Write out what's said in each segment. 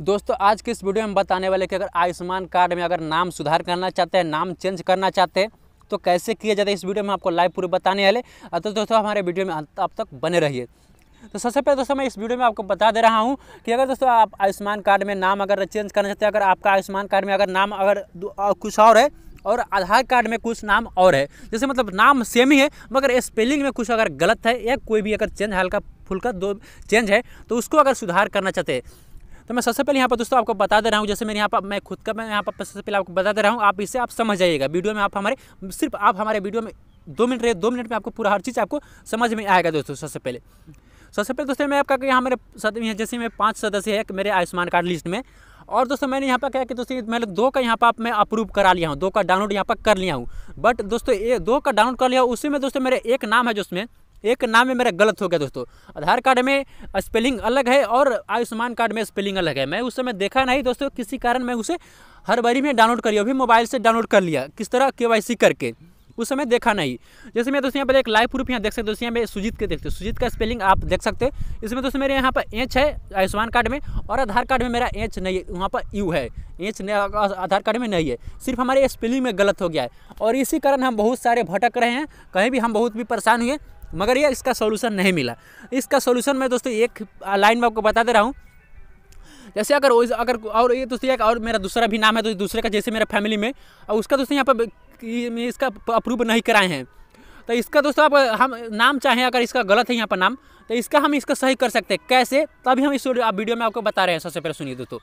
दोस्तों आज के इस वीडियो में बताने वाले कि अगर आयुष्मान कार्ड में अगर नाम सुधार करना चाहते हैं नाम चेंज करना चाहते हैं तो कैसे किया जाता है इस वीडियो में आपको लाइव पूरे बताने वाले तो दोस्तों हमारे वीडियो में अब तक बने रहिए तो सबसे पहले दोस्तों मैं इस वीडियो में आपको बता दे रहा हूँ कि अगर दोस्तों आप आयुष्मान कार्ड में नाम अगर चेंज करना चाहते हैं अगर आपका आयुष्मान कार्ड में अगर नाम अगर कुछ और है और आधार कार्ड में कुछ नाम और है जैसे मतलब नाम सेम ही है मगर स्पेलिंग में कुछ अगर गलत है या कोई भी अगर चेंज हल्का फुल्का दो चेंज है तो उसको अगर सुधार करना चाहते हैं तो मैं सबसे पहले यहाँ पर दोस्तों आपको बता दे रहा हूँ जैसे मेरे यहाँ पर मैं खुद का मैं यहाँ पर सबसे पहले आपको बता दे रहा हूँ आप इसे आप समझ जाइएगा वीडियो में आप हमारे सिर्फ आप हमारे वीडियो में दो मिनट रहे दो मिनट में आपको पूरा हर चीज़ आपको समझ में आएगा दोस्तों सबसे पहले सबसे पहले दोस्तों मैं आपका यहाँ मेरे साथ जैसे मैं पाँच सदस्य है मेरे आयुष्मान कार्ड लिस्ट में और दोस्तों मैंने यहाँ पर क्या कि दोस्तों मैंने दो का यहाँ पर आप मैं अप्रूव करा लिया हूँ दो का डाउनलोड यहाँ पर कर लिया हूँ बट दोस्तों ये दो का डाउनलोड कर लिया उसी में दोस्तों मेरे एक नाम है जो उसमें एक नाम में मेरा गलत हो गया दोस्तों आधार कार्ड में स्पेलिंग अलग है और आयुष्मान कार्ड में स्पेलिंग अलग है मैं उस समय देखा नहीं दोस्तों किसी कारण मैं उसे हर बारी में डाउनलोड करी अभी मोबाइल से डाउनलोड कर लिया किस तरह के करके उस समय देखा नहीं जैसे मैं दोस्तों यहाँ पर एक लाइव प्रूफ यहाँ देख सकते दोस्तों यहाँ मैं सुजीत के देखते सुजीत का स्पेलिंग आप देख सकते इसमें दोस्तों मेरे यहाँ पर एच है आयुष्मान कार्ड में और आधार कार्ड में मेरा एच नहीं है वहाँ पर यू है एच आधार कार्ड में नहीं है सिर्फ हमारे स्पेलिंग में गलत हो गया है और इसी कारण हम बहुत सारे भटक रहे हैं कहीं भी हम बहुत भी परेशान हुए मगर ये इसका सोल्यूशन नहीं मिला इसका सोल्यूशन मैं दोस्तों एक लाइन में आपको बता दे रहा हूँ जैसे अगर अगर और ये दोस्तों एक और मेरा दूसरा भी नाम है तो दूसरे का जैसे मेरा फैमिली में और उसका दोस्तों यहाँ पर इसका अप्रूव नहीं कराए हैं तो इसका दोस्तों आप हम नाम चाहें अगर इसका गलत है यहाँ पर नाम तो इसका हम इसका सही कर सकते हैं कैसे तो अभी हम इस वीडियो में आपको बता रहे हैं सबसे पहले सुनिए दोस्तों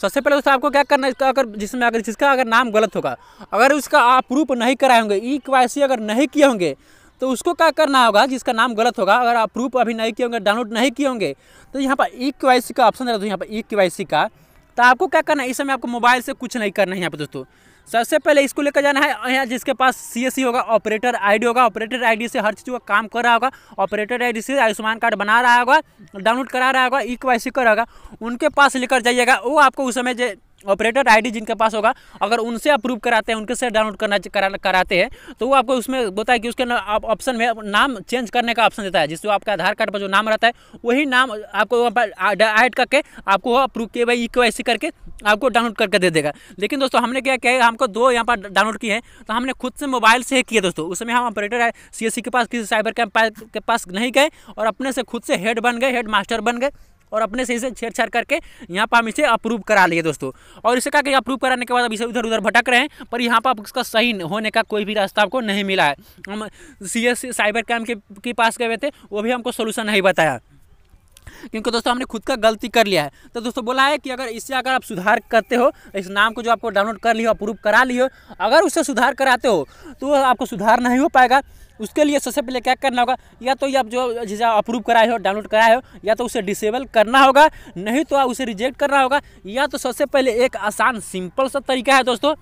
सबसे पहले दोस्तों आपको क्या करना है इसका अगर जिसमें अगर जिसका अगर नाम गलत होगा अगर उसका आप प्रूफ नहीं कराए होंगे ई के अगर नहीं किए होंगे तो उसको क्या करना होगा जिसका नाम गलत होगा अगर आप प्रूफ अभी नहीं किए होंगे डाउनलोड नहीं किए होंगे तो यहाँ पर ई e के का ऑप्शन रहता है यहाँ पर ई e के का तो आपको क्या करना है इस समय आपको मोबाइल से कुछ नहीं करना है यहाँ पर दोस्तों सबसे पहले इसको लेकर जाना है यहाँ जिसके पास सी होगा ऑपरेटर आईडी होगा ऑपरेटर आईडी से हर चीज़ का काम कर रहा होगा ऑपरेटर आईडी से आयुष्मान कार्ड बना रहा होगा डाउनलोड करा रहा होगा ई के कर होगा उनके पास लेकर जाइएगा वो आपको उस समय जो ऑपरेटर आईडी जिनके पास होगा अगर उनसे अप्रूव कराते हैं उनके से डाउनलोड करना करा, कराते हैं तो वो आपको उसमें बताए कि उसके ऑप्शन में नाम चेंज करने का ऑप्शन देता है जिससे आपका आधार कार्ड पर जो नाम रहता है वही नाम आपको ऐड करके आपको अप्रूव के भाई के करके आपको डाउनलोड करके दे देगा लेकिन दोस्तों हमने क्या किया हमको दो यहाँ पर डाउनलोड किए हैं तो हमने खुद से मोबाइल से ही किए दोस्तों उस समय हम ऑपरेटर सी के पास किसी साइबर कैम्प के पास नहीं गए और अपने से खुद से हेड बन गए हेड मास्टर बन गए और अपने से इसे छेड़छाड़ करके यहाँ पर हम इसे अप्रूव करा लिए दोस्तों और इसे कहा कि अप्रूव कराने के बाद अभी इसे उधर उधर भटक रहे हैं पर यहाँ पर इसका उसका सही होने का कोई भी रास्ता आपको नहीं मिला है हम सी साइबर क्राइम के, के पास गए थे वो भी हमको सोल्यूशन नहीं बताया क्योंकि दोस्तों हमने खुद का गलती कर लिया है तो दोस्तों बोला है कि अगर इससे अगर आप सुधार करते हो इस नाम को जो आपको डाउनलोड कर हो अप्रूव करा लियो अगर उससे सुधार कराते हो तो आपको सुधार नहीं हो पाएगा उसके लिए सबसे पहले क्या करना होगा या तो ये आप जो जैसे अप्रूव कराए हो डाउनलोड कराए हो या तो उसे डिसेबल करना होगा नहीं तो उसे रिजेक्ट करना होगा या तो सबसे पहले एक आसान सिंपल सा तरीका है दोस्तों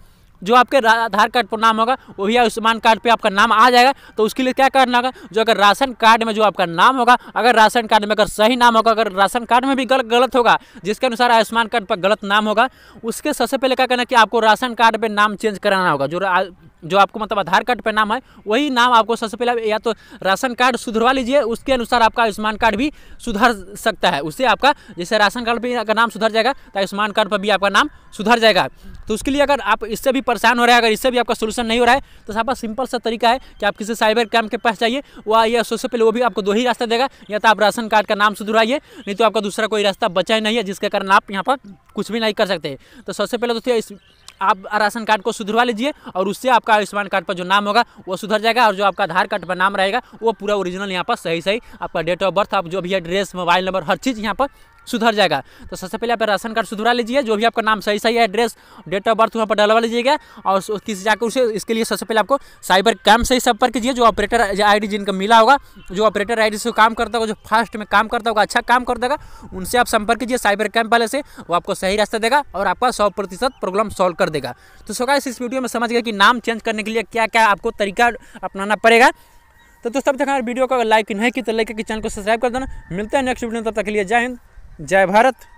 जो आपके आधार कार्ड पर नाम होगा वही आयुष्मान कार्ड पर आपका नाम आ जाएगा तो उसके लिए क्या करना होगा जो अगर राशन कार्ड में जो आपका नाम होगा अगर राशन कार्ड में अगर सही नाम होगा अगर राशन कार्ड में भी गलत गलत होगा जिसके अनुसार आयुष्मान कार्ड पर गलत नाम होगा उसके सबसे पहले क्या करना कि आपको राशन कार्ड पर नाम चेंज कराना होगा जो जो आपको मतलब आधार कार्ड पर नाम है वही नाम आपको सबसे पहले या तो राशन कार्ड सुधरवा लीजिए उसके अनुसार आपका आयुष्मान कार्ड भी सुधर सकता है उससे आपका जैसे राशन कार्ड पर अगर नाम सुधर जाएगा तो आयुष्मान कार्ड पर भी आपका नाम सुधर जाएगा तो उसके लिए अगर आप इससे भी परेशान हो रहे हैं अगर इससे भी आपका सोल्यूशन नहीं हो रहा है तो सब सिंपल सा तरीका है कि आप किसी साइबर क्राइम के पास जाइए वह या सबसे पहले वो भी आपको दो ही रास्ता देगा या तो आप राशन कार्ड का नाम सुधराइए नहीं तो आपका दूसरा कोई रास्ता बचा ही नहीं है जिसके कारण आप यहाँ पर कुछ भी नहीं कर सकते तो सबसे पहले तो इस आप राशन कार्ड को सुधरवा लीजिए और उससे आपका आयुष्मान कार्ड पर जो नाम होगा वो सुधर जाएगा और जो आपका आधार कार्ड पर नाम रहेगा वो पूरा ओरिजिनल यहाँ पर सही सही आपका डेट ऑफ बर्थ आप जो भी एड्रेस मोबाइल नंबर हर चीज़ यहाँ पर सुधर जाएगा तो सबसे पहले आप राशन कार्ड सुधरा लीजिए जो भी आपका नाम सही सही एड्रेस डेट ऑफ बर्थ वहाँ पर डलवा लीजिएगा और किसी जाकर उसे इसके लिए सबसे पहले आपको साइबर कैम्प से ही संपर्क कीजिए जो ऑपरेटर आईडी जिनका मिला होगा जो ऑपरेटर आईडी से काम करता होगा जो फास्ट में काम करता होगा अच्छा काम करता होगा उनसे आप संपर्क कीजिए साइबर कैम्प वाले से वो आपको सही रास्ता देगा और आपका सौ प्रतिशत प्रॉब्लम सॉल्व कर देगा तो सोगा इस वीडियो में समझ गया कि नाम चेंज करने के लिए क्या क्या आपको तरीका अपनाना पड़ेगा तो दोस्तों अब तक हमारे वीडियो को अगर लाइक नहीं की तो लाइक करके चैनल को सब्सक्राइब कर देना मिलते हैं नेक्स्ट वीडियो तब तक के लिए जय हिंद जय भारत